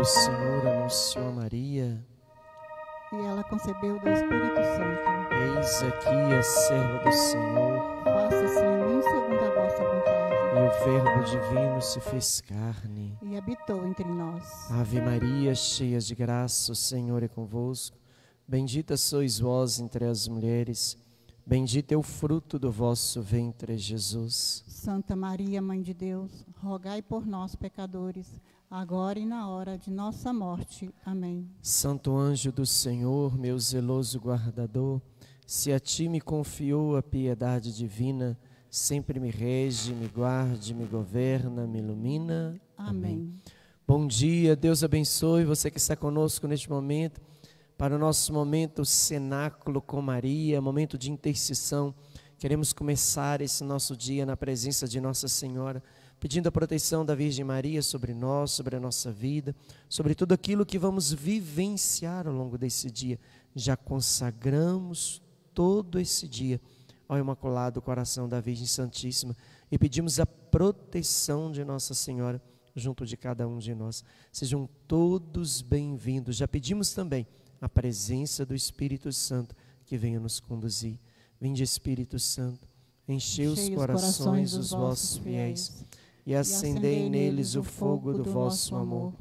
do Senhor anunciou a Maria. E ela concebeu do Espírito Santo. Eis aqui a serva do Senhor. Faça-se em mim segundo a vossa vontade. E o Verbo divino se fez carne. E habitou entre nós. Ave Maria, cheia de graça, o Senhor é convosco. Bendita sois vós entre as mulheres. Bendito é o fruto do vosso ventre, Jesus. Santa Maria, Mãe de Deus, rogai por nós, pecadores agora e na hora de nossa morte. Amém. Santo anjo do Senhor, meu zeloso guardador, se a ti me confiou a piedade divina, sempre me rege, me guarde, me governa, me ilumina. Amém. Amém. Bom dia, Deus abençoe você que está conosco neste momento, para o nosso momento cenáculo com Maria, momento de intercessão. Queremos começar esse nosso dia na presença de Nossa Senhora pedindo a proteção da Virgem Maria sobre nós, sobre a nossa vida, sobre tudo aquilo que vamos vivenciar ao longo desse dia. Já consagramos todo esse dia ao Imaculado Coração da Virgem Santíssima e pedimos a proteção de Nossa Senhora junto de cada um de nós. Sejam todos bem-vindos. Já pedimos também a presença do Espírito Santo que venha nos conduzir. Vinde Espírito Santo, enchei os corações dos vossos fiéis e acendei neles o fogo do vosso amor.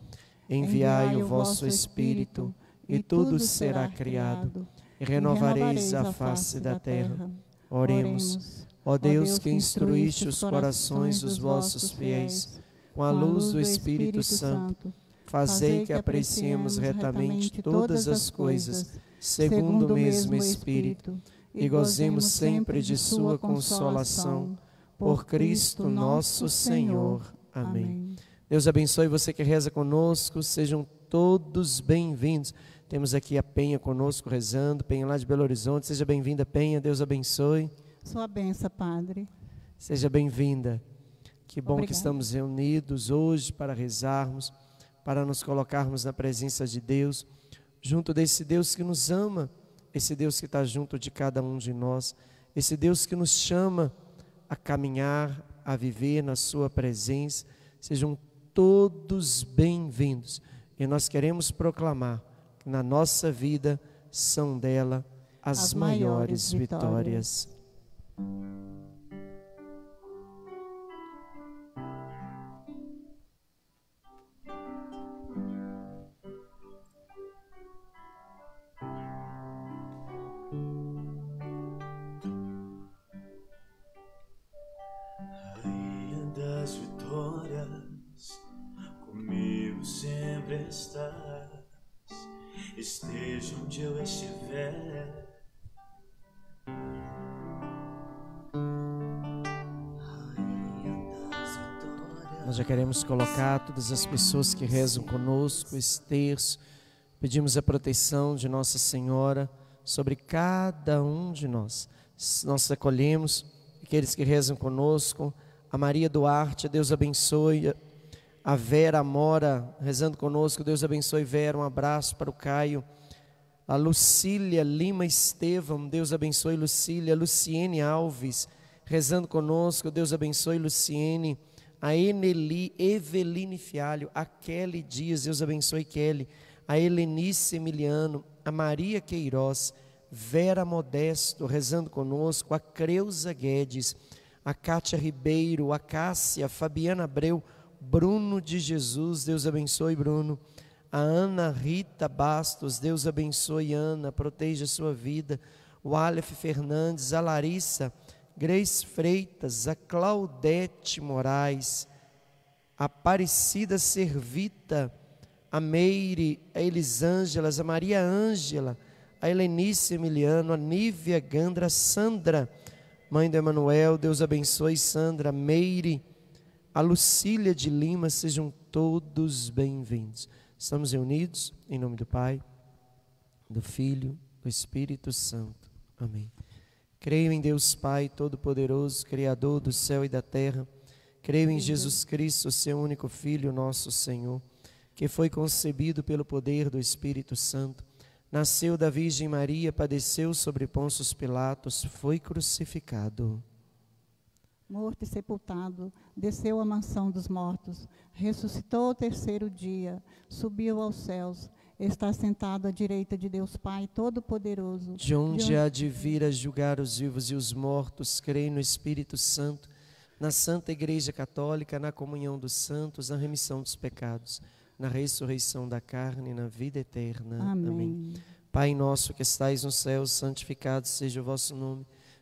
Enviai o vosso Espírito, e tudo será criado, e renovareis a face da terra. Oremos. Ó Deus, que instruíste os corações dos vossos fiéis com a luz do Espírito Santo, fazei que apreciemos retamente todas as coisas, segundo o mesmo Espírito, e gozemos sempre de sua consolação por Cristo nosso Senhor. Amém. Deus abençoe você que reza conosco, sejam todos bem-vindos. Temos aqui a Penha conosco rezando, Penha lá de Belo Horizonte. Seja bem-vinda, Penha, Deus abençoe. Sua benção, Padre. Seja bem-vinda. Que bom Obrigada. que estamos reunidos hoje para rezarmos, para nos colocarmos na presença de Deus, junto desse Deus que nos ama, esse Deus que está junto de cada um de nós, esse Deus que nos chama a caminhar, a viver na Sua presença, sejam todos bem-vindos. E nós queremos proclamar que na nossa vida são dela as, as maiores, maiores, vitórias. vitórias. esteja onde eu estiver. Nós já queremos colocar todas as pessoas que rezam conosco, esse terço. Pedimos a proteção de Nossa Senhora sobre cada um de nós. Nós acolhemos aqueles que rezam conosco. A Maria Duarte, Deus abençoe a Vera Mora rezando conosco. Deus abençoe, Vera. Um abraço para o Caio. A Lucília Lima Estevam, Deus abençoe, Lucília. Luciene Alves, rezando conosco. Deus abençoe, Luciene. A Eneli, Eveline Fialho, a Kelly Dias, Deus abençoe, Kelly. A Helenice Emiliano, a Maria Queiroz, Vera Modesto, rezando conosco. A Creuza Guedes, a Cátia Ribeiro, a Cássia, a Fabiana Abreu Bruno de Jesus, Deus abençoe, Bruno. A Ana Rita Bastos, Deus abençoe, Ana, proteja a sua vida. O Aleph Fernandes, a Larissa, Grace Freitas, a Claudete Moraes, a Aparecida Servita, a Meire, a Elisângelas, a Maria Ângela, a Helenice Emiliano, a Nívia Gandra, a Sandra, mãe do Emanuel, Deus abençoe Sandra, Meire, a Lucília de Lima, sejam todos bem-vindos. Estamos reunidos em nome do Pai, do Filho, do Espírito Santo. Amém. Creio em Deus Pai Todo-Poderoso, Criador do céu e da terra. Creio em Jesus Cristo, seu único Filho, nosso Senhor, que foi concebido pelo poder do Espírito Santo, nasceu da Virgem Maria, padeceu sobre Pôncio Pilatos, foi crucificado morto e sepultado, desceu à mansão dos mortos, ressuscitou ao terceiro dia, subiu aos céus, está sentado à direita de Deus Pai Todo-Poderoso. De onde há de vir a julgar os vivos e os mortos, creio no Espírito Santo, na Santa Igreja Católica, na comunhão dos santos, na remissão dos pecados, na ressurreição da carne, na vida eterna. Amém. Amém. Pai nosso que estais no céu, santificado seja o vosso nome.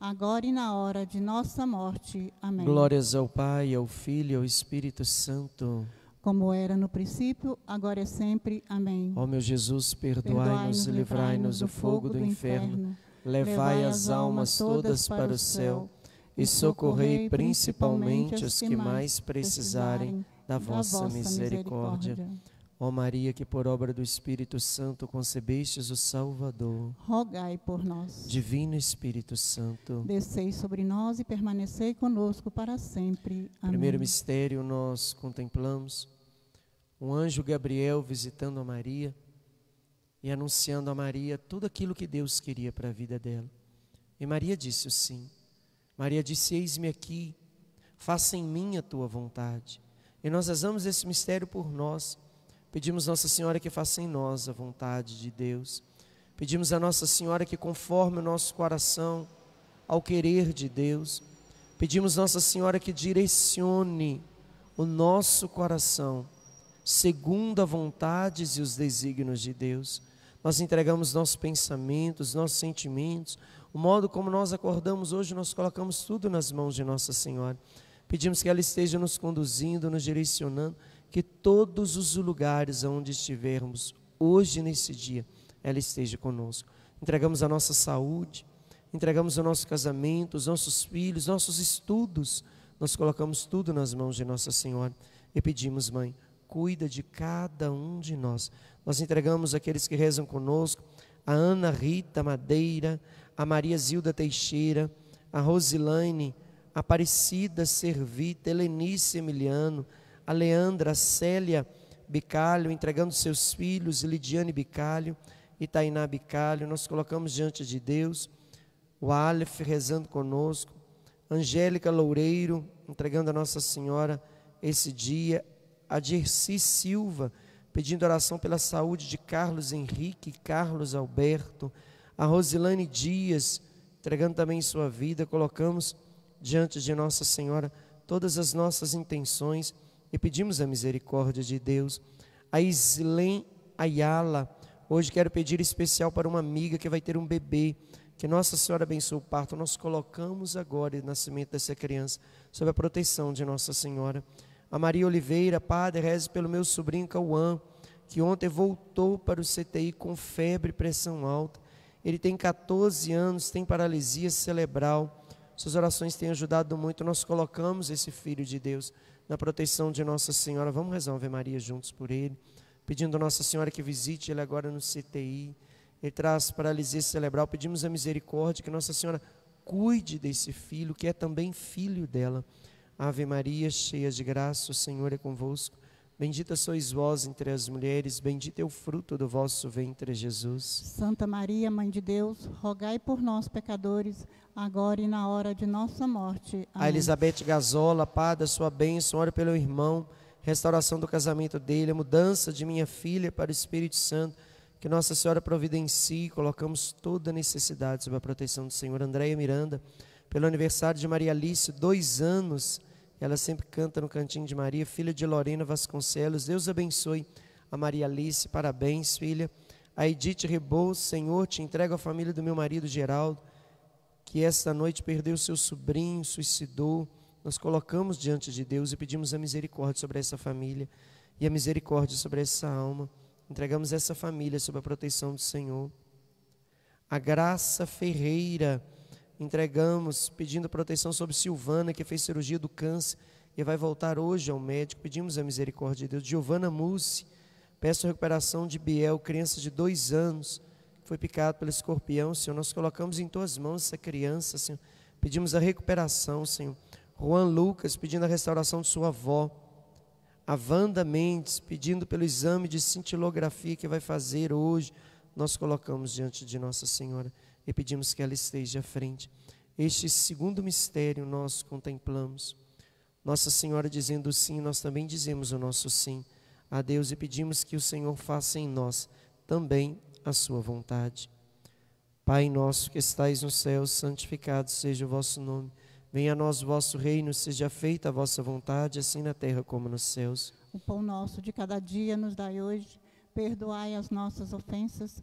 agora e na hora de nossa morte. Amém. Glórias ao Pai, ao Filho e ao Espírito Santo. Como era no princípio, agora é sempre. Amém. Ó meu Jesus, perdoai-nos e livrai-nos do fogo do inferno. Levai as almas todas para o céu e socorrei principalmente os que mais precisarem da vossa misericórdia. Ó Maria, que por obra do Espírito Santo concebestes o Salvador, rogai por nós. Divino Espírito Santo, descei sobre nós e permanecei conosco para sempre. Amém. Primeiro mistério nós contemplamos um anjo Gabriel visitando a Maria e anunciando a Maria tudo aquilo que Deus queria para a vida dela. E Maria disse o sim. Maria disse: Eis-me aqui, faça em mim a tua vontade. E nós rezamos esse mistério por nós Pedimos Nossa Senhora que faça em nós a vontade de Deus. Pedimos a Nossa Senhora que conforme o nosso coração ao querer de Deus. Pedimos Nossa Senhora que direcione o nosso coração segundo a vontades e os desígnios de Deus. Nós entregamos nossos pensamentos, nossos sentimentos, o modo como nós acordamos hoje, nós colocamos tudo nas mãos de Nossa Senhora. Pedimos que ela esteja nos conduzindo, nos direcionando que todos os lugares onde estivermos hoje nesse dia, ela esteja conosco. Entregamos a nossa saúde, entregamos o nosso casamento, os nossos filhos, nossos estudos. Nós colocamos tudo nas mãos de Nossa Senhora e pedimos, mãe, cuida de cada um de nós. Nós entregamos aqueles que rezam conosco, a Ana Rita Madeira, a Maria Zilda Teixeira, a Rosilane, Aparecida Servita, Helenice Emiliano, a Leandra, a Célia Bicalho, entregando seus filhos, Lidiane Bicalho e Tainá Bicalho. Nós colocamos diante de Deus o Aleph rezando conosco, Angélica Loureiro, entregando a Nossa Senhora esse dia, a Dirci Silva, pedindo oração pela saúde de Carlos Henrique, Carlos Alberto, a Rosilane Dias, entregando também sua vida, colocamos diante de Nossa Senhora todas as nossas intenções e pedimos a misericórdia de Deus. A Islen Ayala, hoje quero pedir especial para uma amiga que vai ter um bebê, que Nossa Senhora abençoe o parto. Nós colocamos agora o nascimento dessa criança sob a proteção de Nossa Senhora. A Maria Oliveira, padre, reze pelo meu sobrinho Cauã, que ontem voltou para o CTI com febre e pressão alta. Ele tem 14 anos, tem paralisia cerebral. Suas orações têm ajudado muito. Nós colocamos esse filho de Deus na proteção de Nossa Senhora. Vamos rezar Ave Maria juntos por ele, pedindo a Nossa Senhora que visite ele agora no CTI. Ele traz paralisia cerebral. Pedimos a misericórdia que Nossa Senhora cuide desse filho, que é também filho dela. Ave Maria, cheia de graça, o Senhor é convosco. Bendita sois vós entre as mulheres, bendito é o fruto do vosso ventre, Jesus. Santa Maria, Mãe de Deus, rogai por nós, pecadores, agora e na hora de nossa morte. Amém. A Elizabeth Gazola, Pada, sua bênção, ora pelo irmão, restauração do casamento dele, a mudança de minha filha para o Espírito Santo, que Nossa Senhora providencie, colocamos toda necessidade sob a proteção do Senhor. Andréia Miranda, pelo aniversário de Maria Alice, dois anos. Ela sempre canta no Cantinho de Maria, filha de Lorena Vasconcelos. Deus abençoe a Maria Alice, parabéns, filha. A Edith Rebou. Senhor, te entrego a família do meu marido Geraldo, que esta noite perdeu seu sobrinho, suicidou. Nós colocamos diante de Deus e pedimos a misericórdia sobre essa família e a misericórdia sobre essa alma. Entregamos essa família sob a proteção do Senhor. A Graça Ferreira, entregamos pedindo proteção sobre Silvana, que fez cirurgia do câncer e vai voltar hoje ao médico. Pedimos a misericórdia de Deus. Giovana Mussi, peço a recuperação de Biel, criança de dois anos, que foi picado pelo escorpião, Senhor. Nós colocamos em tuas mãos essa criança, Senhor. Pedimos a recuperação, Senhor. Juan Lucas pedindo a restauração de sua avó. A Wanda Mendes pedindo pelo exame de cintilografia que vai fazer hoje. Nós colocamos diante de Nossa Senhora e pedimos que ela esteja à frente. Este segundo mistério nós contemplamos. Nossa Senhora dizendo sim, nós também dizemos o nosso sim a Deus e pedimos que o Senhor faça em nós também a sua vontade. Pai nosso que estais no céu, santificado seja o vosso nome. Venha a nós o vosso reino, seja feita a vossa vontade, assim na terra como nos céus. O pão nosso de cada dia nos dai hoje. Perdoai as nossas ofensas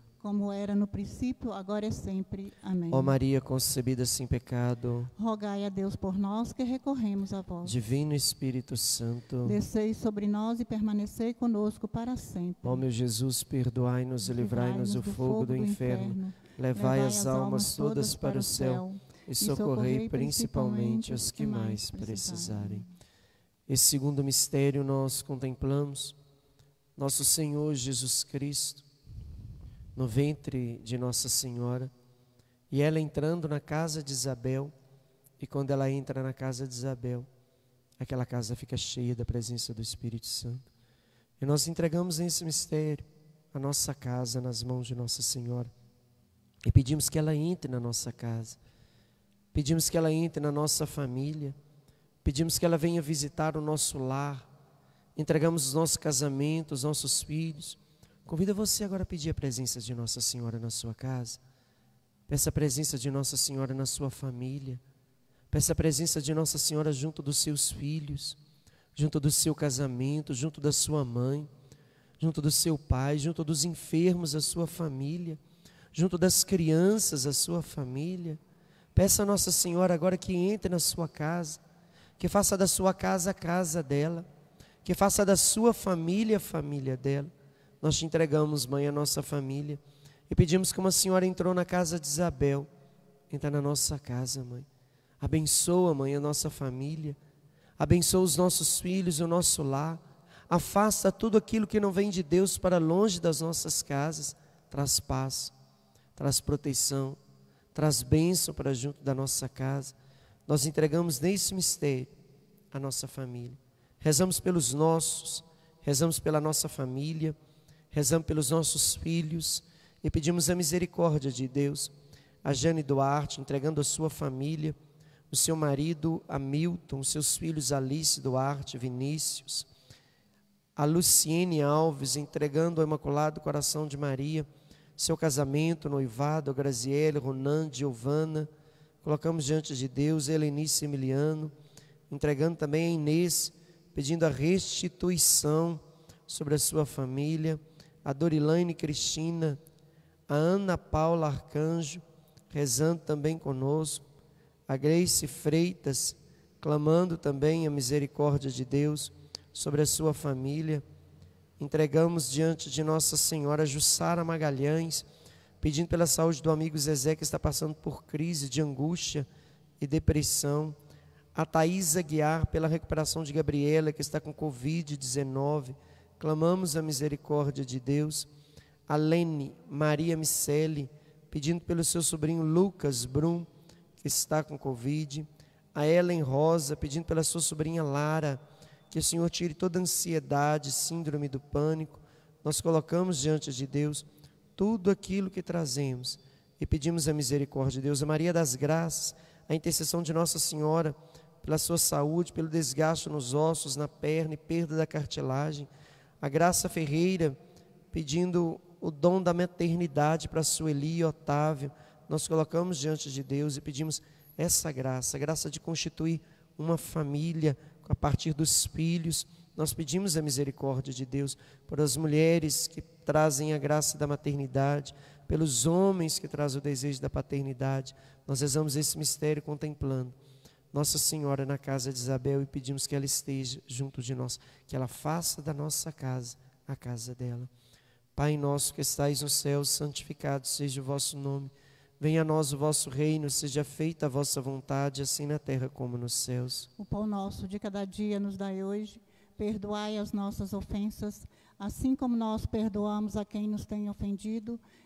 como era no princípio, agora é sempre. Amém. Ó Maria concebida sem pecado, rogai a Deus por nós que recorremos a vós. Divino Espírito Santo, descei sobre nós e permanecei conosco para sempre. Ó meu Jesus, perdoai-nos e livrai-nos do, fogo do inferno. Levai, as almas todas para o céu e socorrei principalmente os que mais precisarem. Esse segundo mistério nós contemplamos nosso Senhor Jesus Cristo no ventre de Nossa Senhora, e ela entrando na casa de Isabel, e quando ela entra na casa de Isabel, aquela casa fica cheia da presença do Espírito Santo. E nós entregamos esse mistério, a nossa casa, nas mãos de Nossa Senhora. E pedimos que ela entre na nossa casa. Pedimos que ela entre na nossa família. Pedimos que ela venha visitar o nosso lar. Entregamos os nossos casamentos, os nossos filhos Convido você agora a pedir a presença de Nossa Senhora na sua casa. Peça a presença de Nossa Senhora na sua família. Peça a presença de Nossa Senhora junto dos seus filhos, junto do seu casamento, junto da sua mãe, junto do seu pai, junto dos enfermos, a sua família, junto das crianças, a sua família. Peça a Nossa Senhora agora que entre na sua casa, que faça da sua casa a casa dela, que faça da sua família a família dela nós te entregamos, mãe, a nossa família. E pedimos que uma senhora entrou na casa de Isabel. Entra na nossa casa, mãe. Abençoa, mãe, a nossa família. Abençoa os nossos filhos, o nosso lar. Afasta tudo aquilo que não vem de Deus para longe das nossas casas. Traz paz, traz proteção, traz bênção para junto da nossa casa. Nós entregamos nesse mistério a nossa família. Rezamos pelos nossos, rezamos pela nossa família rezamos pelos nossos filhos e pedimos a misericórdia de Deus. A Jane Duarte, entregando a sua família, o seu marido, Hamilton os seus filhos Alice Duarte, Vinícius, a Luciene Alves, entregando ao Imaculado Coração de Maria, seu casamento, noivado, a Graziele, Ronan, Giovana, colocamos diante de Deus, Helenice Emiliano, entregando também a Inês, pedindo a restituição sobre a sua família, a Dorilaine Cristina, a Ana Paula Arcanjo, rezando também conosco, a Grace Freitas, clamando também a misericórdia de Deus sobre a sua família. Entregamos diante de Nossa Senhora Jussara Magalhães, pedindo pela saúde do amigo Zezé, que está passando por crise de angústia e depressão. A Thaisa Guiar, pela recuperação de Gabriela, que está com Covid-19 Clamamos a misericórdia de Deus. Alene Maria Miceli, pedindo pelo seu sobrinho Lucas Brum, que está com Covid. A Ellen Rosa, pedindo pela sua sobrinha Lara, que o Senhor tire toda ansiedade, síndrome do pânico. Nós colocamos diante de Deus tudo aquilo que trazemos e pedimos a misericórdia de Deus. A Maria das Graças, a intercessão de Nossa Senhora pela sua saúde, pelo desgaste nos ossos, na perna e perda da cartilagem a Graça Ferreira pedindo o dom da maternidade para Sueli e Otávio. Nós colocamos diante de Deus e pedimos essa graça, a graça de constituir uma família a partir dos filhos. Nós pedimos a misericórdia de Deus por as mulheres que trazem a graça da maternidade, pelos homens que trazem o desejo da paternidade. Nós rezamos esse mistério contemplando nossa Senhora na casa de Isabel e pedimos que ela esteja junto de nós, que ela faça da nossa casa a casa dela. Pai nosso que estais no céu, santificado seja o vosso nome. Venha a nós o vosso reino, seja feita a vossa vontade, assim na terra como nos céus. O pão nosso de cada dia nos dai hoje. Perdoai as nossas ofensas, assim como nós perdoamos a quem nos tem ofendido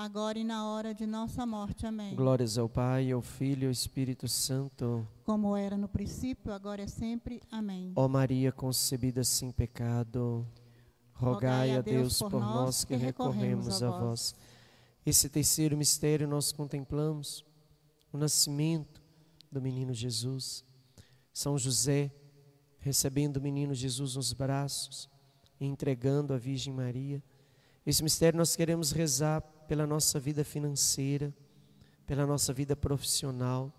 agora e na hora de nossa morte. Amém. Glórias ao Pai, ao Filho e ao Espírito Santo. Como era no princípio, agora é sempre. Amém. Ó Maria concebida sem pecado, rogai, rogai a, Deus Deus por, nós que recorremos a vós. a vós. Esse terceiro mistério nós contemplamos o nascimento do menino Jesus. São José recebendo o menino Jesus nos braços e entregando a Virgem Maria. Esse mistério nós queremos rezar pela nossa vida financeira, pela nossa vida profissional.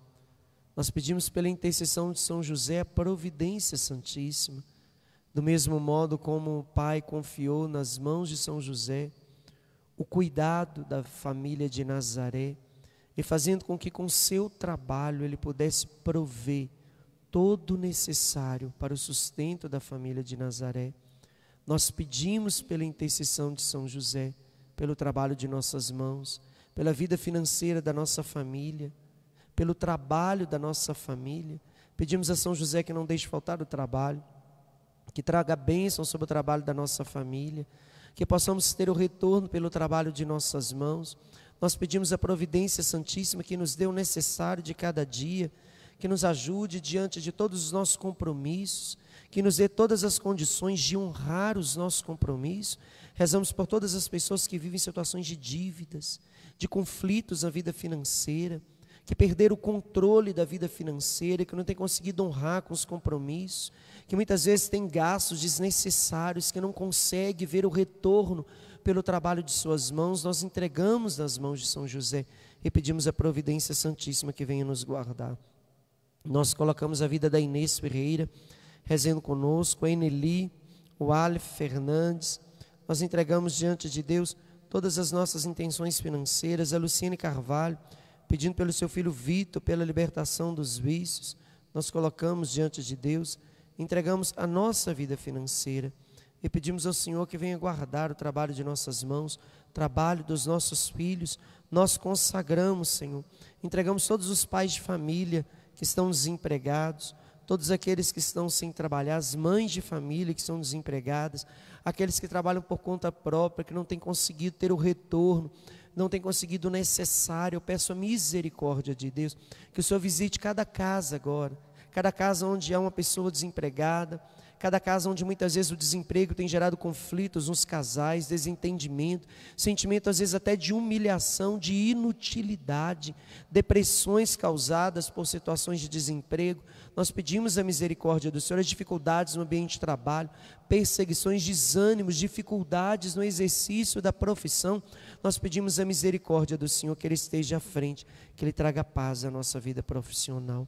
Nós pedimos pela intercessão de São José a providência santíssima, do mesmo modo como o Pai confiou nas mãos de São José o cuidado da família de Nazaré e fazendo com que com seu trabalho ele pudesse prover todo o necessário para o sustento da família de Nazaré. Nós pedimos pela intercessão de São José pelo trabalho de nossas mãos, pela vida financeira da nossa família, pelo trabalho da nossa família. Pedimos a São José que não deixe faltar o trabalho, que traga bênção sobre o trabalho da nossa família, que possamos ter o retorno pelo trabalho de nossas mãos. Nós pedimos a providência santíssima que nos dê o necessário de cada dia, que nos ajude diante de todos os nossos compromissos, que nos dê todas as condições de honrar os nossos compromissos Rezamos por todas as pessoas que vivem situações de dívidas, de conflitos na vida financeira, que perderam o controle da vida financeira, que não têm conseguido honrar com os compromissos, que muitas vezes têm gastos desnecessários, que não conseguem ver o retorno pelo trabalho de suas mãos. Nós entregamos nas mãos de São José e pedimos a providência santíssima que venha nos guardar. Nós colocamos a vida da Inês Ferreira rezando conosco, a Eneli, o Aleph Fernandes, nós entregamos diante de Deus todas as nossas intenções financeiras, a Luciane Carvalho, pedindo pelo seu filho Vitor, pela libertação dos vícios, nós colocamos diante de Deus, entregamos a nossa vida financeira e pedimos ao Senhor que venha guardar o trabalho de nossas mãos, trabalho dos nossos filhos, nós consagramos, Senhor, entregamos todos os pais de família que estão desempregados, todos aqueles que estão sem trabalhar, as mães de família que são desempregadas, aqueles que trabalham por conta própria, que não têm conseguido ter o retorno, não têm conseguido o necessário. Eu peço a misericórdia de Deus, que o Senhor visite cada casa agora, cada casa onde há uma pessoa desempregada, cada casa onde muitas vezes o desemprego tem gerado conflitos nos casais, desentendimento, sentimento às vezes até de humilhação, de inutilidade, depressões causadas por situações de desemprego. Nós pedimos a misericórdia do Senhor, as dificuldades no ambiente de trabalho, perseguições, desânimos, dificuldades no exercício da profissão. Nós pedimos a misericórdia do Senhor, que Ele esteja à frente, que Ele traga paz à nossa vida profissional.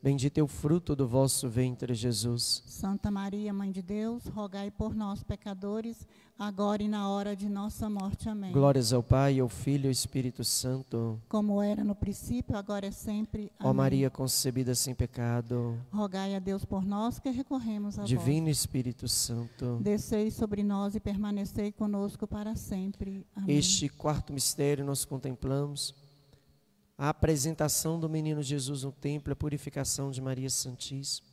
Bendito é o fruto do vosso ventre, Jesus. Santa Maria, Mãe de Deus, rogai por nós, pecadores, agora e na hora de nossa morte. Amém. Glórias ao Pai, ao Filho e ao Espírito Santo. Como era no princípio, agora é sempre. Amém. Ó Maria concebida sem pecado. Rogai a Deus por nós que recorremos a Divino vós. Divino Espírito Santo. Descei sobre nós e permanecei conosco para sempre. Amém. Este quarto mistério nós contemplamos a apresentação do menino Jesus no templo, a purificação de Maria Santíssima.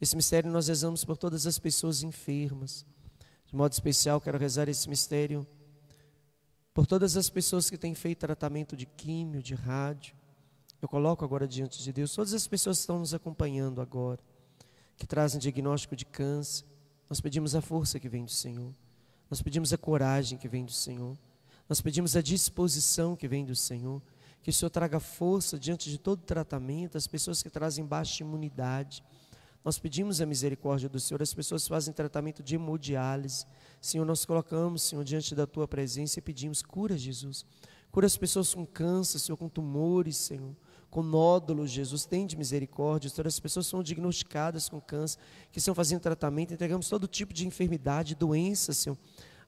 Esse mistério nós rezamos por todas as pessoas enfermas. De modo especial, quero rezar esse mistério por todas as pessoas que têm feito tratamento de químio, de rádio. Eu coloco agora diante de Deus todas as pessoas que estão nos acompanhando agora, que trazem diagnóstico de câncer. Nós pedimos a força que vem do Senhor. Nós pedimos a coragem que vem do Senhor. Nós pedimos a disposição que vem do Senhor que o Senhor traga força diante de todo tratamento, as pessoas que trazem baixa imunidade. Nós pedimos a misericórdia do Senhor, as pessoas fazem tratamento de hemodiálise. Senhor, nós colocamos, Senhor, diante da tua presença e pedimos cura, Jesus. Cura as pessoas com câncer, Senhor, com tumores, Senhor, com nódulos, Jesus. Tem de misericórdia. Senhor, as pessoas que são diagnosticadas com câncer, que estão fazendo tratamento, entregamos todo tipo de enfermidade, doença, Senhor.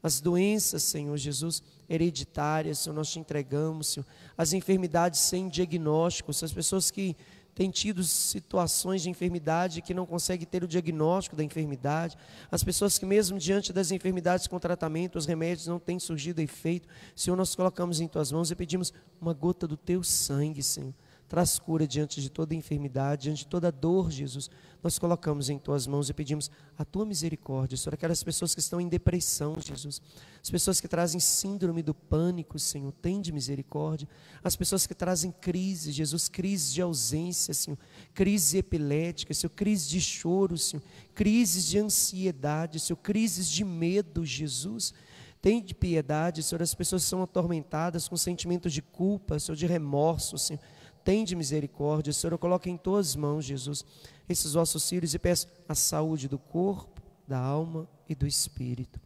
As doenças, Senhor Jesus, hereditárias, Senhor, nós te entregamos, Senhor. As enfermidades sem diagnóstico, as pessoas que têm tido situações de enfermidade que não conseguem ter o diagnóstico da enfermidade, as pessoas que mesmo diante das enfermidades com tratamento, os remédios não têm surgido efeito. Senhor, nós colocamos em tuas mãos e pedimos uma gota do teu sangue, Senhor. Traz cura diante de toda enfermidade, diante de toda dor, Jesus nós colocamos em tuas mãos e pedimos a tua misericórdia sobre aquelas pessoas que estão em depressão, Jesus. As pessoas que trazem síndrome do pânico, Senhor, tem de misericórdia. As pessoas que trazem crises, Jesus, crises de ausência, Senhor, crises epiléticas, Senhor, crises de choro, Senhor, crises de ansiedade, Senhor, crises de medo, Jesus. Tem de piedade, Senhor, as pessoas são atormentadas com sentimentos de culpa, Senhor, de remorso, Senhor Tende misericórdia. Senhor, eu coloco em tuas mãos, Jesus, esses vossos filhos e peço a saúde do corpo, da alma e do espírito.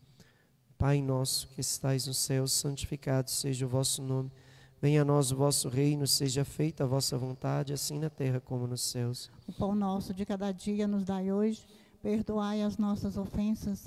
Pai nosso que estais no céu, santificado seja o vosso nome. Venha a nós o vosso reino, seja feita a vossa vontade, assim na terra como nos céus. O pão nosso de cada dia nos dai hoje, perdoai as nossas ofensas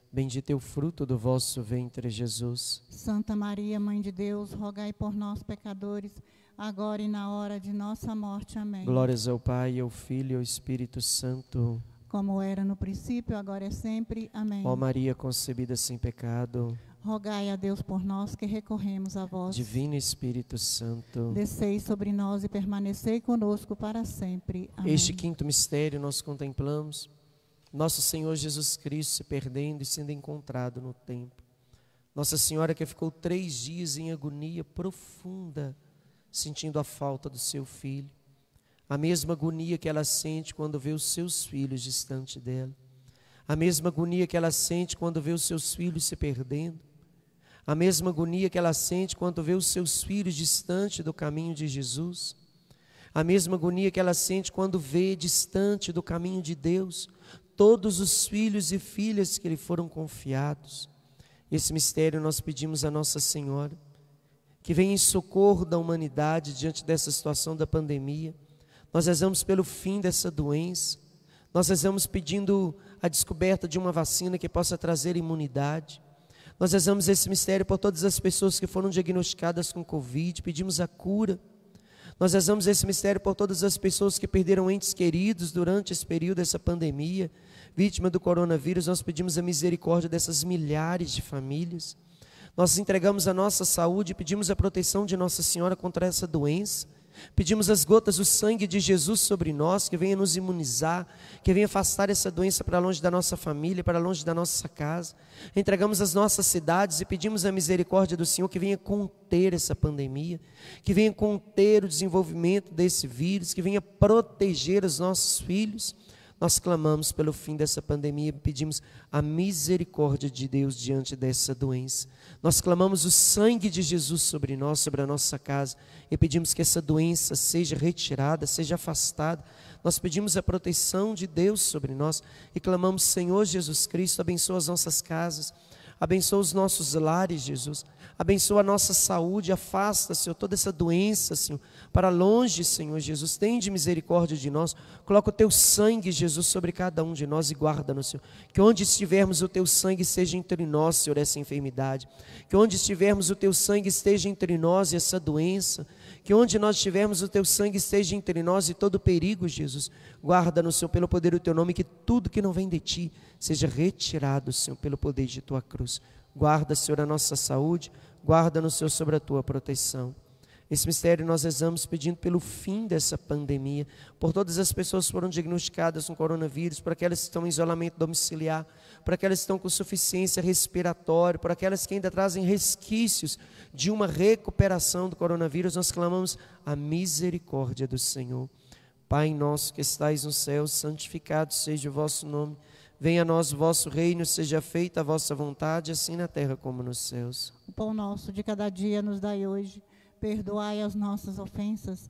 Bendito é o fruto do vosso ventre, Jesus. Santa Maria, Mãe de Deus, rogai por nós, pecadores, agora e na hora de nossa morte. Amém. Glórias ao Pai, ao Filho e ao Espírito Santo. Como era no princípio, agora é sempre. Amém. Ó Maria concebida sem pecado. Rogai a Deus por nós que recorremos a vós. Divino Espírito Santo. Descei sobre nós e permanecei conosco para sempre. Amém. Este quinto mistério nós contemplamos nosso Senhor Jesus Cristo se perdendo e sendo encontrado no templo. Nossa Senhora que ficou três dias em agonia profunda, sentindo a falta do seu filho. A mesma agonia que ela sente quando vê os seus filhos distante dela. A mesma agonia que ela sente quando vê os seus filhos se perdendo. A mesma agonia que ela sente quando vê os seus filhos distante do caminho de Jesus. A mesma agonia que ela sente quando vê distante do caminho de Deus todos os filhos e filhas que lhe foram confiados. Esse mistério nós pedimos a Nossa Senhora, que venha em socorro da humanidade diante dessa situação da pandemia. Nós rezamos pelo fim dessa doença, nós rezamos pedindo a descoberta de uma vacina que possa trazer imunidade. Nós rezamos esse mistério por todas as pessoas que foram diagnosticadas com Covid, pedimos a cura nós rezamos esse mistério por todas as pessoas que perderam entes queridos durante esse período, essa pandemia, vítima do coronavírus. Nós pedimos a misericórdia dessas milhares de famílias. Nós entregamos a nossa saúde e pedimos a proteção de Nossa Senhora contra essa doença. Pedimos as gotas do sangue de Jesus sobre nós, que venha nos imunizar, que venha afastar essa doença para longe da nossa família, para longe da nossa casa. Entregamos as nossas cidades e pedimos a misericórdia do Senhor que venha conter essa pandemia, que venha conter o desenvolvimento desse vírus, que venha proteger os nossos filhos nós clamamos pelo fim dessa pandemia e pedimos a misericórdia de Deus diante dessa doença. Nós clamamos o sangue de Jesus sobre nós, sobre a nossa casa, e pedimos que essa doença seja retirada, seja afastada. Nós pedimos a proteção de Deus sobre nós e clamamos, Senhor Jesus Cristo, abençoa as nossas casas Abençoa os nossos lares, Jesus. Abençoa a nossa saúde. Afasta, Senhor, toda essa doença, Senhor, para longe, Senhor Jesus. Tende misericórdia de nós. Coloca o teu sangue, Jesus, sobre cada um de nós e guarda-nos, Senhor. Que onde estivermos, o teu sangue esteja entre nós, Senhor, essa enfermidade. Que onde estivermos, o teu sangue esteja entre nós e essa doença que onde nós estivermos o teu sangue esteja entre nós e todo perigo, Jesus. Guarda-nos, Senhor, pelo poder do teu nome, que tudo que não vem de ti seja retirado, Senhor, pelo poder de tua cruz. Guarda, Senhor, a nossa saúde, guarda-nos, Senhor, sobre a tua proteção. Esse mistério nós rezamos pedindo pelo fim dessa pandemia, por todas as pessoas que foram diagnosticadas com coronavírus, por aquelas que estão em isolamento domiciliar, para aquelas que estão com suficiência respiratória, para aquelas que ainda trazem resquícios de uma recuperação do coronavírus, nós clamamos a misericórdia do Senhor. Pai nosso que estais no céu, santificado seja o vosso nome. Venha a nós o vosso reino, seja feita a vossa vontade, assim na terra como nos céus. O pão nosso de cada dia nos dai hoje. Perdoai as nossas ofensas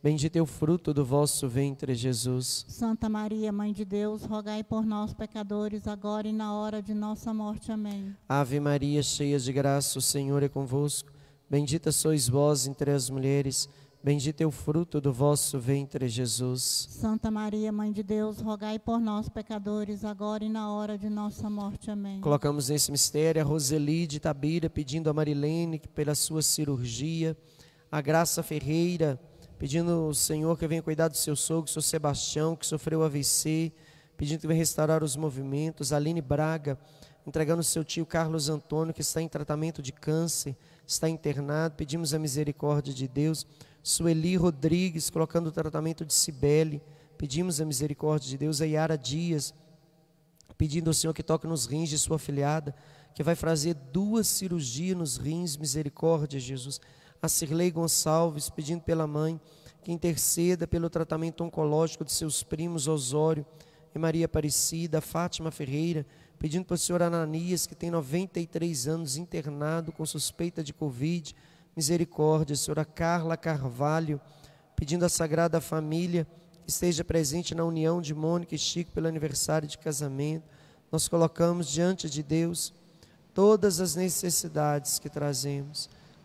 Bendito é o fruto do vosso ventre, Jesus. Santa Maria, Mãe de Deus, rogai por nós, pecadores, agora e na hora de nossa morte. Amém. Ave Maria, cheia de graça, o Senhor é convosco. Bendita sois vós entre as mulheres. Bendito é o fruto do vosso ventre, Jesus. Santa Maria, Mãe de Deus, rogai por nós, pecadores, agora e na hora de nossa morte. Amém. Colocamos nesse mistério a Roseli de Tabira, pedindo a Marilene que, pela sua cirurgia, a Graça Ferreira pedindo ao Senhor que venha cuidar do seu sogro, do seu Sebastião, que sofreu AVC, pedindo que venha restaurar os movimentos, Aline Braga, entregando o seu tio Carlos Antônio, que está em tratamento de câncer, está internado, pedimos a misericórdia de Deus, Sueli Rodrigues, colocando o tratamento de Cibele, pedimos a misericórdia de Deus, a Yara Dias, pedindo ao Senhor que toque nos rins de sua afilhada, que vai fazer duas cirurgias nos rins, misericórdia, Jesus a Cirlei Gonçalves, pedindo pela mãe que interceda pelo tratamento oncológico de seus primos Osório e Maria Aparecida, Fátima Ferreira, pedindo para o senhor Ananias, que tem 93 anos, internado com suspeita de Covid, misericórdia, senhora Carla Carvalho, pedindo à Sagrada Família que esteja presente na união de Mônica e Chico pelo aniversário de casamento. Nós colocamos diante de Deus todas as necessidades que trazemos.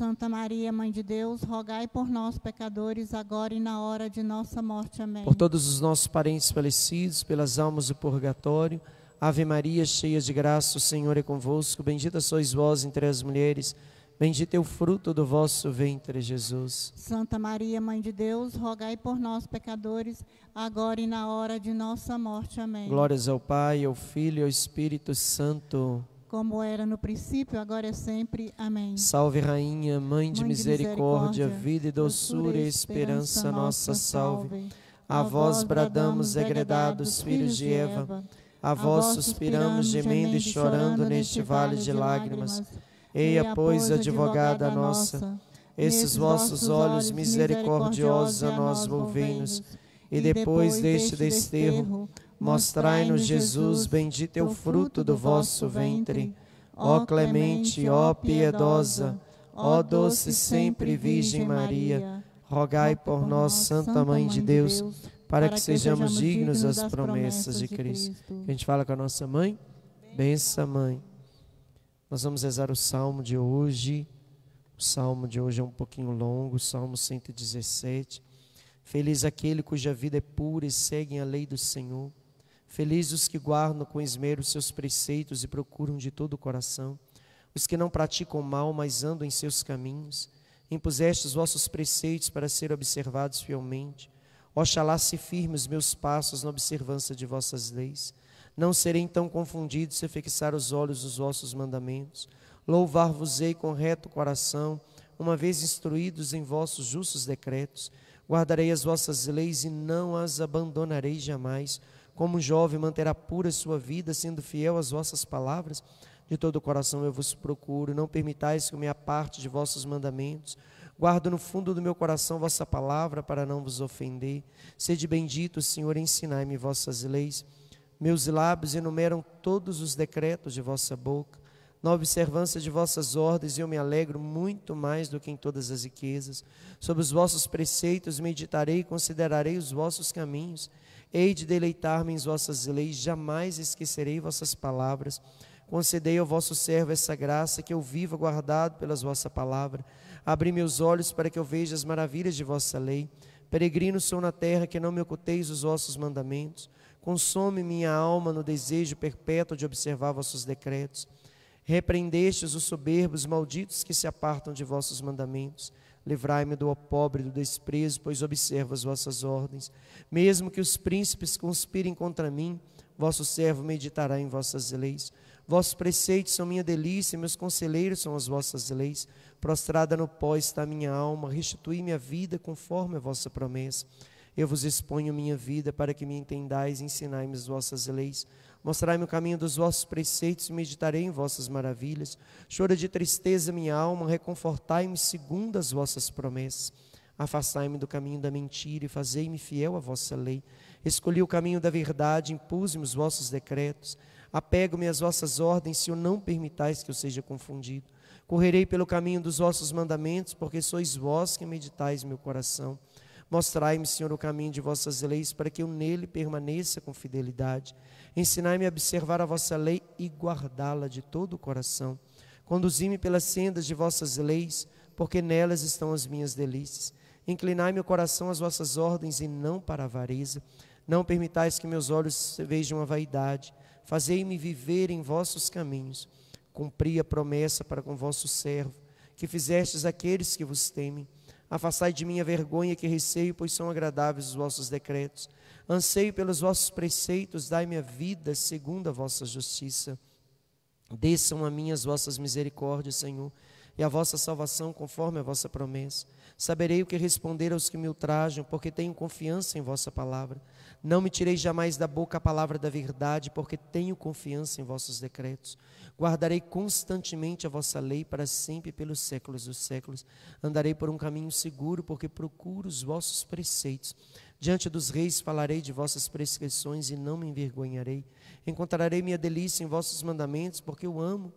Santa Maria, Mãe de Deus, rogai por nós, pecadores, agora e na hora de nossa morte. Amém. Por todos os nossos parentes falecidos, pelas almas do purgatório, Ave Maria, cheia de graça, o Senhor é convosco. Bendita sois vós entre as mulheres. Bendito é o fruto do vosso ventre, Jesus. Santa Maria, Mãe de Deus, rogai por nós, pecadores, agora e na hora de nossa morte. Amém. Glórias ao Pai, ao Filho e ao Espírito Santo como era no princípio, agora é sempre. Amém. Salve, Rainha, Mãe de, Mãe de misericórdia, misericórdia, vida e doçura e esperança nossa, salve. A vós bradamos, degredados, filhos de Eva. A vós suspiramos, gemendo e chorando neste vale de lágrimas. Eia, pois, advogada nossa, esses vossos olhos misericordiosos a nós volvemos e depois deste desterro, Mostrai-nos, Jesus, bendito é o fruto do vosso ventre. Ó clemente, ó piedosa, ó doce sempre Virgem Maria, rogai por nós, Santa Mãe de Deus, para que sejamos dignos das promessas de Cristo. A gente fala com a nossa mãe, bença mãe. Nós vamos rezar o salmo de hoje. O salmo de hoje é um pouquinho longo, Salmo 117. Feliz aquele cuja vida é pura e segue a lei do Senhor. Felizes os que guardam com esmero seus preceitos e procuram de todo o coração, os que não praticam mal, mas andam em seus caminhos. Impuseste os vossos preceitos para serem observados fielmente. Oxalá se firme os meus passos na observância de vossas leis. Não serei então confundido se fixar os olhos nos vossos mandamentos. Louvar-vos-ei com reto coração, uma vez instruídos em vossos justos decretos. Guardarei as vossas leis e não as abandonarei jamais como jovem, manterá pura sua vida, sendo fiel às vossas palavras. De todo o coração eu vos procuro, não permitais que eu me aparte de vossos mandamentos. Guardo no fundo do meu coração vossa palavra para não vos ofender. Sede bendito, Senhor, ensinai-me vossas leis. Meus lábios enumeram todos os decretos de vossa boca. Na observância de vossas ordens, eu me alegro muito mais do que em todas as riquezas. Sobre os vossos preceitos meditarei e considerarei os vossos caminhos. Hei de deleitar-me em vossas leis, jamais esquecerei vossas palavras. Concedei ao vosso servo essa graça, que eu viva guardado pelas vossa palavra. Abri meus olhos para que eu veja as maravilhas de vossa lei. Peregrino sou na terra, que não me oculteis os vossos mandamentos. Consome minha alma no desejo perpétuo de observar vossos decretos. Repreendestes os soberbos, malditos que se apartam de vossos mandamentos. Livrai-me do pobre, do desprezo, pois observo as vossas ordens. Mesmo que os príncipes conspirem contra mim, vosso servo meditará em vossas leis. Vossos preceitos são minha delícia, meus conselheiros são as vossas leis. Prostrada no pó está minha alma, restitui-me a vida conforme a vossa promessa. Eu vos exponho minha vida para que me entendais, ensinai-me as vossas leis. Mostrai-me o caminho dos vossos preceitos e meditarei em vossas maravilhas. Chora de tristeza minha alma, reconfortai-me segundo as vossas promessas. Afastai-me do caminho da mentira e fazei-me fiel à vossa lei. Escolhi o caminho da verdade, impus-me os vossos decretos. Apego-me às vossas ordens, se o não permitais que eu seja confundido. Correrei pelo caminho dos vossos mandamentos, porque sois vós que meditais meu coração. Mostrai-me, Senhor, o caminho de vossas leis, para que eu nele permaneça com fidelidade. Ensinai-me a observar a vossa lei e guardá-la de todo o coração. Conduzi-me pelas sendas de vossas leis, porque nelas estão as minhas delícias. Inclinai meu coração às vossas ordens e não para a avareza. Não permitais que meus olhos vejam a vaidade. Fazei-me viver em vossos caminhos. Cumpri a promessa para com vosso servo, que fizestes aqueles que vos temem Afastai de mim a vergonha que receio, pois são agradáveis os vossos decretos. Anseio pelos vossos preceitos, dai-me a vida segundo a vossa justiça. Desçam a mim as vossas misericórdias, Senhor, e a vossa salvação conforme a vossa promessa. Saberei o que responder aos que me ultrajam, porque tenho confiança em vossa palavra. Não me tirei jamais da boca a palavra da verdade, porque tenho confiança em vossos decretos. Guardarei constantemente a vossa lei para sempre pelos séculos dos séculos. Andarei por um caminho seguro, porque procuro os vossos preceitos. Diante dos reis falarei de vossas prescrições e não me envergonharei. Encontrarei minha delícia em vossos mandamentos, porque eu amo.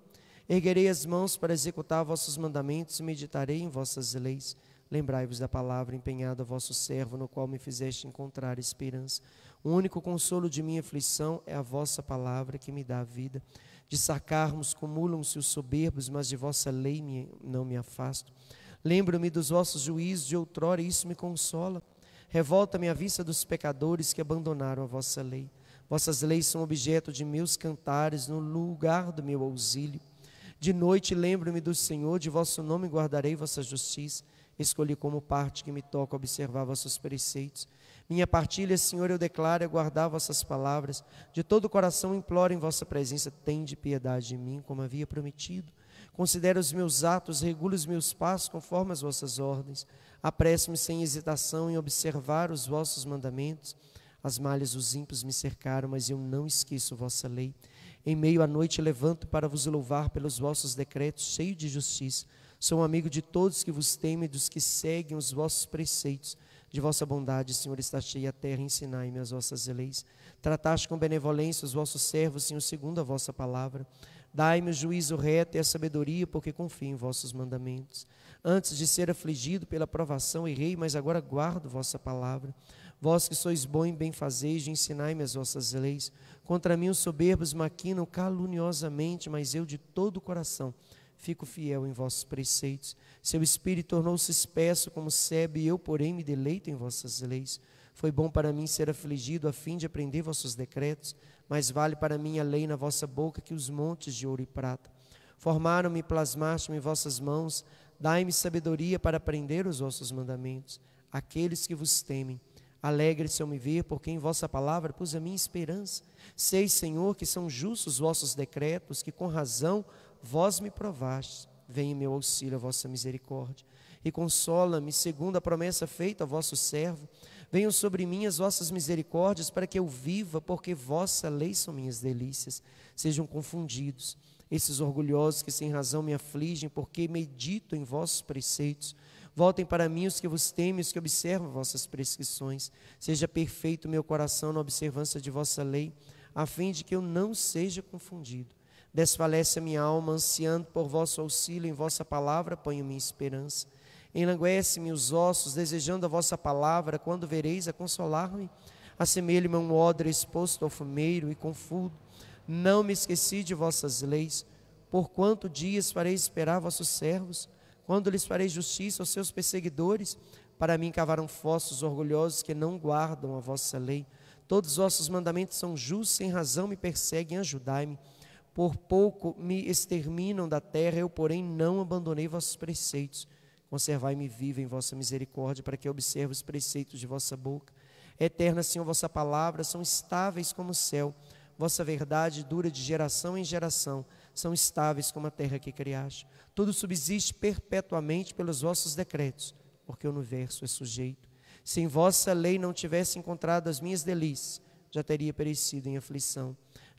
Erguerei as mãos para executar vossos mandamentos e meditarei em vossas leis. Lembrai-vos da palavra empenhada a vosso servo, no qual me fizeste encontrar esperança. O único consolo de minha aflição é a vossa palavra que me dá a vida. De sacarmos cumulam-se os soberbos, mas de vossa lei me, não me afasto. Lembro-me dos vossos juízos de outrora, e isso me consola. Revolta-me a vista dos pecadores que abandonaram a vossa lei. Vossas leis são objeto de meus cantares no lugar do meu auxílio. De noite lembro-me do Senhor, de vosso nome guardarei vossa justiça Escolhi como parte que me toca observar vossos preceitos. Minha partilha, Senhor, eu declaro e guardar vossas palavras. De todo o coração imploro em vossa presença, tende piedade de mim, como havia prometido. Considera os meus atos, regula os meus passos conforme as vossas ordens. Apresse-me sem hesitação em observar os vossos mandamentos. As malhas dos ímpios me cercaram, mas eu não esqueço vossa lei. Em meio à noite levanto para vos louvar pelos vossos decretos, cheio de justiça. Sou amigo de todos que vos temem, dos que seguem os vossos preceitos. De vossa bondade, Senhor, está cheia a terra, ensinai-me as vossas leis. Trataste com benevolência os vossos servos, Senhor, segundo a vossa palavra. Dai-me o juízo reto e a sabedoria, porque confio em vossos mandamentos. Antes de ser afligido pela provação, errei, mas agora guardo vossa palavra. Vós que sois bom e bem fazeis, ensinai-me as vossas leis. Contra mim os soberbos maquinam caluniosamente, mas eu de todo o coração fico fiel em vossos preceitos. Seu espírito tornou-se espesso como sebe, e eu, porém, me deleito em vossas leis. Foi bom para mim ser afligido a fim de aprender vossos decretos, mas vale para mim a lei na vossa boca que os montes de ouro e prata. Formaram-me e plasmaste-me em vossas mãos, dai-me sabedoria para aprender os vossos mandamentos. Aqueles que vos temem, Alegre-se ao me ver, porque em vossa palavra pus a minha esperança. Sei, Senhor, que são justos os vossos decretos, que com razão Vós me provaste, vem em meu auxílio a vossa misericórdia. E consola-me, segundo a promessa feita ao vosso servo. Venham sobre mim as vossas misericórdias, para que eu viva, porque vossa lei são minhas delícias. Sejam confundidos esses orgulhosos que sem razão me afligem, porque medito em vossos preceitos. Voltem para mim os que vos temem, os que observam vossas prescrições. Seja perfeito meu coração na observância de vossa lei, a fim de que eu não seja confundido. Desfalece a minha alma, ansiando por vosso auxílio, em vossa palavra ponho minha esperança. Enlanguece-me os ossos, desejando a vossa palavra, quando vereis a consolar-me. Assemelhe-me a um odre exposto ao fumeiro e confundo. Não me esqueci de vossas leis. Por quanto dias farei esperar vossos servos? Quando lhes farei justiça aos seus perseguidores? Para mim cavaram fossos orgulhosos que não guardam a vossa lei. Todos os vossos mandamentos são justos, sem razão me perseguem, ajudai-me. Por pouco me exterminam da terra, eu, porém, não abandonei vossos preceitos. Conservai-me vivo em vossa misericórdia, para que observe os preceitos de vossa boca. Eterna, Senhor, vossa palavra são estáveis como o céu. Vossa verdade dura de geração em geração. São estáveis como a terra que criaste. Tudo subsiste perpetuamente pelos vossos decretos, porque o universo é sujeito. Se em vossa lei não tivesse encontrado as minhas delícias, já teria perecido em aflição.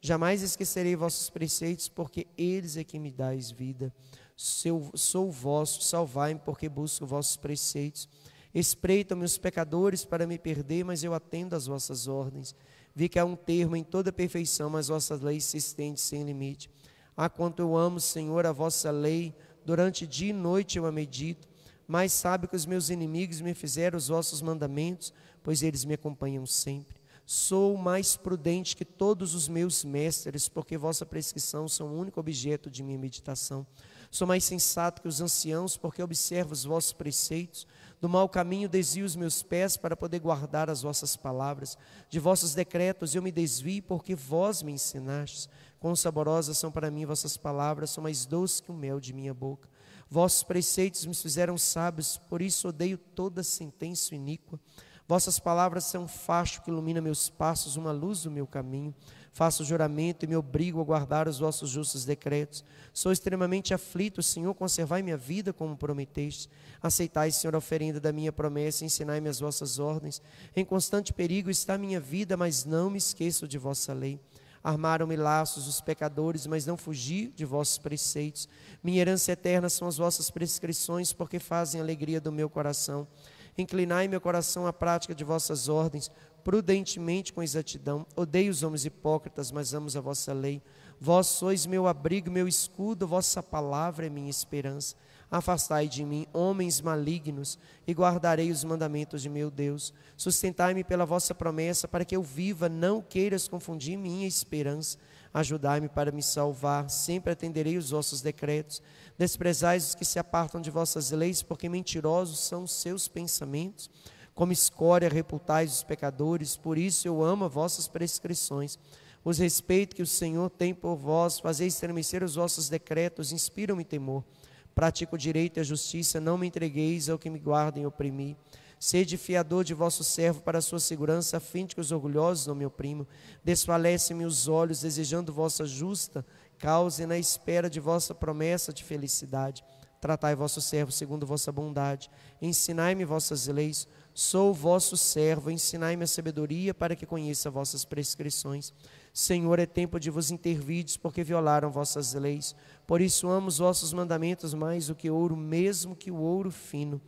Jamais esquecerei vossos preceitos, porque eles é que me dais vida. Sou, sou vosso, salvai-me, porque busco vossos preceitos. Espreitam-me os pecadores para me perder, mas eu atendo às vossas ordens. Vi que há um termo em toda perfeição, mas vossas leis se estendem sem limite. Há quanto eu amo, Senhor, a vossa lei, durante dia e noite eu a medito. Mais sabe que os meus inimigos me fizeram os vossos mandamentos, pois eles me acompanham sempre. Sou mais prudente que todos os meus mestres, porque vossa prescrição são o único objeto de minha meditação. Sou mais sensato que os anciãos, porque observo os vossos preceitos. Do mau caminho desvio os meus pés para poder guardar as vossas palavras. De vossos decretos eu me desvio, porque vós me ensinastes. Quão saborosas são para mim vossas palavras, são mais doces que o mel de minha boca. Vossos preceitos me fizeram sábios, por isso odeio toda sentença iníqua. Vossas palavras são um facho que ilumina meus passos, uma luz do meu caminho. Faço juramento e me obrigo a guardar os vossos justos decretos. Sou extremamente aflito, Senhor, conservai minha vida como prometeste. Aceitai, Senhor, a oferenda da minha promessa, ensinai-me as vossas ordens. Em constante perigo está minha vida, mas não me esqueço de vossa lei. Armaram-me laços os pecadores, mas não fugi de vossos preceitos. Minha herança eterna são as vossas prescrições, porque fazem alegria do meu coração. Inclinai meu coração à prática de vossas ordens, prudentemente com exatidão. Odeio os homens hipócritas, mas amo a vossa lei. Vós sois meu abrigo, meu escudo, vossa palavra é minha esperança. Afastai de mim homens malignos e guardarei os mandamentos de meu Deus. Sustentai-me pela vossa promessa, para que eu viva, não queiras confundir minha esperança. Ajudai-me para me salvar, sempre atenderei os vossos decretos. Desprezais os que se apartam de vossas leis, porque mentirosos são os seus pensamentos. Como escória reputais os pecadores, por isso eu amo vossas prescrições. Os respeito que o Senhor tem por vós, fazei estremecer os vossos decretos, inspiram-me temor. Pratico o direito e a justiça, não me entregueis ao que me guardem oprimir. Sede fiador de vosso servo para a sua segurança, a fim de que os orgulhosos não me oprimam. Desfalece-me os olhos, desejando vossa justa causa e na espera de vossa promessa de felicidade. Tratai vosso servo segundo vossa bondade. Ensinai-me vossas leis. Sou vosso servo. Ensinai-me a sabedoria para que conheça vossas prescrições. Senhor, é tempo de vos intervides, porque violaram vossas leis. Por isso amo os vossos mandamentos mais do que ouro, mesmo que o ouro fino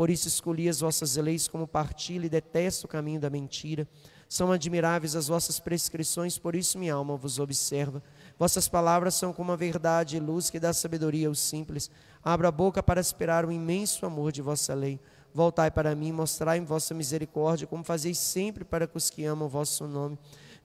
por isso escolhi as vossas leis como partilha e detesto o caminho da mentira. São admiráveis as vossas prescrições, por isso minha alma vos observa. Vossas palavras são como a verdade e luz que dá sabedoria aos simples. Abra a boca para esperar o imenso amor de vossa lei. Voltai para mim, mostrai em vossa misericórdia, como fazeis sempre para com os que amam o vosso nome.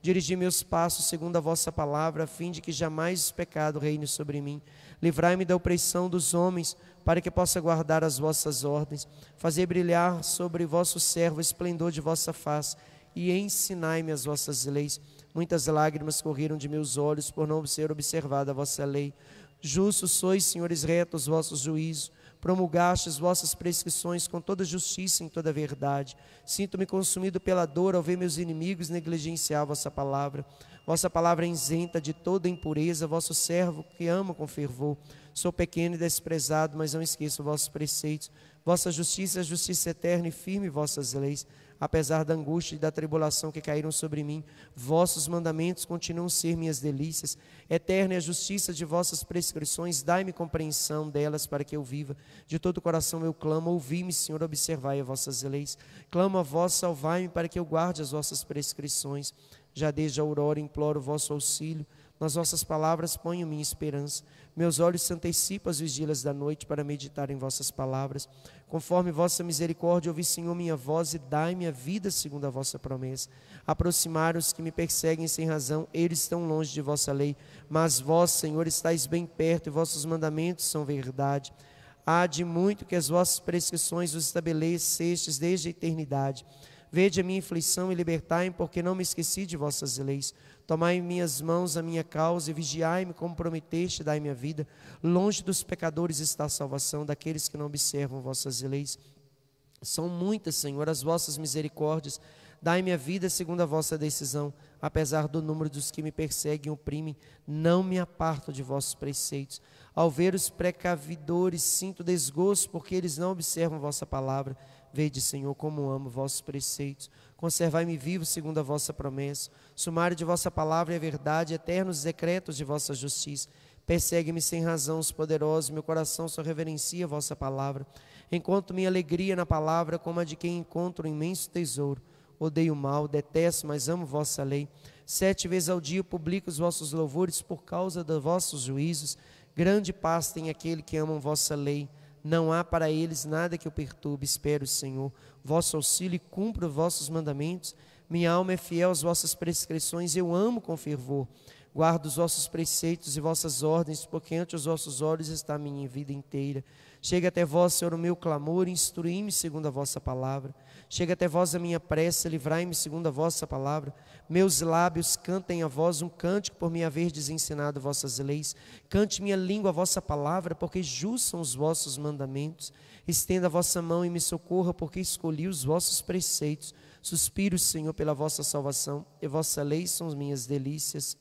Dirigi meus passos segundo a vossa palavra, a fim de que jamais pecado reine sobre mim. Livrai-me da opressão dos homens, para que possa guardar as vossas ordens. Fazei brilhar sobre vosso servo o esplendor de vossa face, e ensinai-me as vossas leis. Muitas lágrimas correram de meus olhos, por não ser observada a vossa lei. Justos sois, senhores retos, vossos juízos promulgastes vossas prescrições com toda justiça e em toda verdade. Sinto-me consumido pela dor ao ver meus inimigos negligenciar vossa palavra. Vossa palavra é isenta de toda impureza, vosso servo que amo com fervor. Sou pequeno e desprezado, mas não esqueço vossos preceitos. Vossa justiça é justiça eterna e firme vossas leis apesar da angústia e da tribulação que caíram sobre mim. Vossos mandamentos continuam a ser minhas delícias. Eterna é a justiça de vossas prescrições, dai-me compreensão delas para que eu viva. De todo o coração eu clamo, ouvi-me, Senhor, observai as vossas leis. Clamo a vós, salvai-me para que eu guarde as vossas prescrições. Já desde a aurora imploro o vosso auxílio. Nas vossas palavras ponho minha esperança. Meus olhos se antecipam às vigílias da noite para meditar em vossas palavras. Conforme vossa misericórdia, ouvi, Senhor, minha voz e dai-me a vida segundo a vossa promessa. Aproximar os que me perseguem sem razão, eles estão longe de vossa lei, mas vós, Senhor, estáis bem perto e vossos mandamentos são verdade. Há de muito que as vossas prescrições os estabelecestes desde a eternidade. Vede a minha inflição e libertai-me, porque não me esqueci de vossas leis. Tomai em minhas mãos a minha causa e vigiai-me como prometeste, dai minha vida. Longe dos pecadores está a salvação, daqueles que não observam vossas leis. São muitas, Senhor, as vossas misericórdias. Dai-me a vida segundo a vossa decisão, apesar do número dos que me perseguem e oprimem, não me aparto de vossos preceitos. Ao ver os precavidores, sinto desgosto, porque eles não observam vossa palavra. Vede, Senhor, como amo vossos preceitos. Conservai-me vivo segundo a vossa promessa. Sumário de vossa palavra é verdade, eternos decretos de vossa justiça. Persegue-me sem razão os poderosos, meu coração só reverencia vossa palavra. Enquanto minha alegria na palavra, como a de quem encontra um imenso tesouro. Odeio o mal, detesto, mas amo vossa lei. Sete vezes ao dia publico os vossos louvores por causa dos vossos juízos. Grande paz tem aquele que ama vossa lei. Não há para eles nada que eu perturbe. Espero, Senhor, vosso auxílio e cumpro vossos mandamentos. Minha alma é fiel às vossas prescrições, eu amo com fervor. Guardo os vossos preceitos e vossas ordens, porque ante os vossos olhos está a minha vida inteira. Chegue até vós, Senhor, o meu clamor, instruí-me segundo a vossa palavra. Chega até vós a minha prece, livrai-me segundo a vossa palavra. Meus lábios cantem a vós um cântico por me haverdes ensinado vossas leis. Cante minha língua a vossa palavra, porque justos são os vossos mandamentos. Estenda a vossa mão e me socorra, porque escolhi os vossos preceitos. Suspiro, Senhor, pela vossa salvação, e vossa lei são minhas delícias.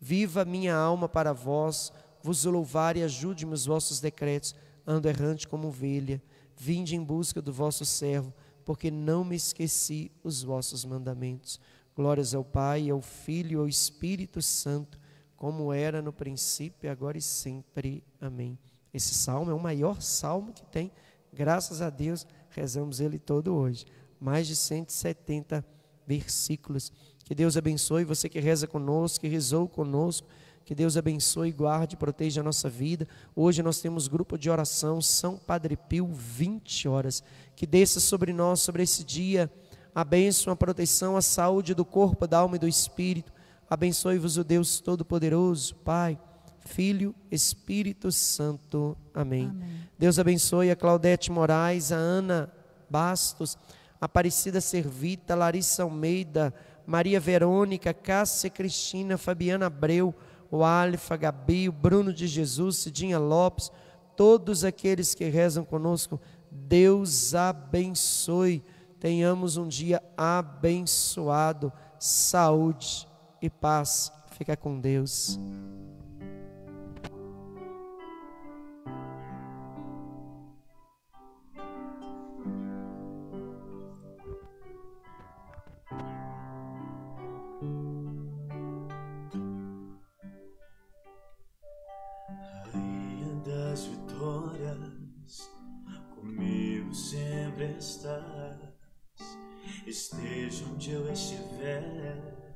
Viva minha alma para vós, vos louvar e ajude-me os vossos decretos. Ando errante como ovelha, vinde em busca do vosso servo porque não me esqueci os vossos mandamentos. Glórias ao Pai, ao Filho e ao Espírito Santo, como era no princípio, agora e sempre. Amém. Esse salmo é o maior salmo que tem, graças a Deus, rezamos ele todo hoje. Mais de 170 versículos. Que Deus abençoe você que reza conosco, que rezou conosco. Que Deus abençoe, guarde, proteja a nossa vida. Hoje nós temos grupo de oração São Padre Pio, 20 horas. Que desça sobre nós, sobre esse dia, a bênção, a proteção, a saúde do corpo, da alma e do espírito. Abençoe-vos o Deus Todo-Poderoso, Pai, Filho, Espírito Santo. Amém. Amém. Deus abençoe a Claudete Moraes, a Ana Bastos, Aparecida Servita, Larissa Almeida, Maria Verônica, Cássia Cristina, Fabiana Abreu o Alifa, Gabi, o Bruno de Jesus, Cidinha Lopes, todos aqueles que rezam conosco, Deus abençoe. Tenhamos um dia abençoado, saúde e paz. Fica com Deus. estás, esteja onde eu estiver.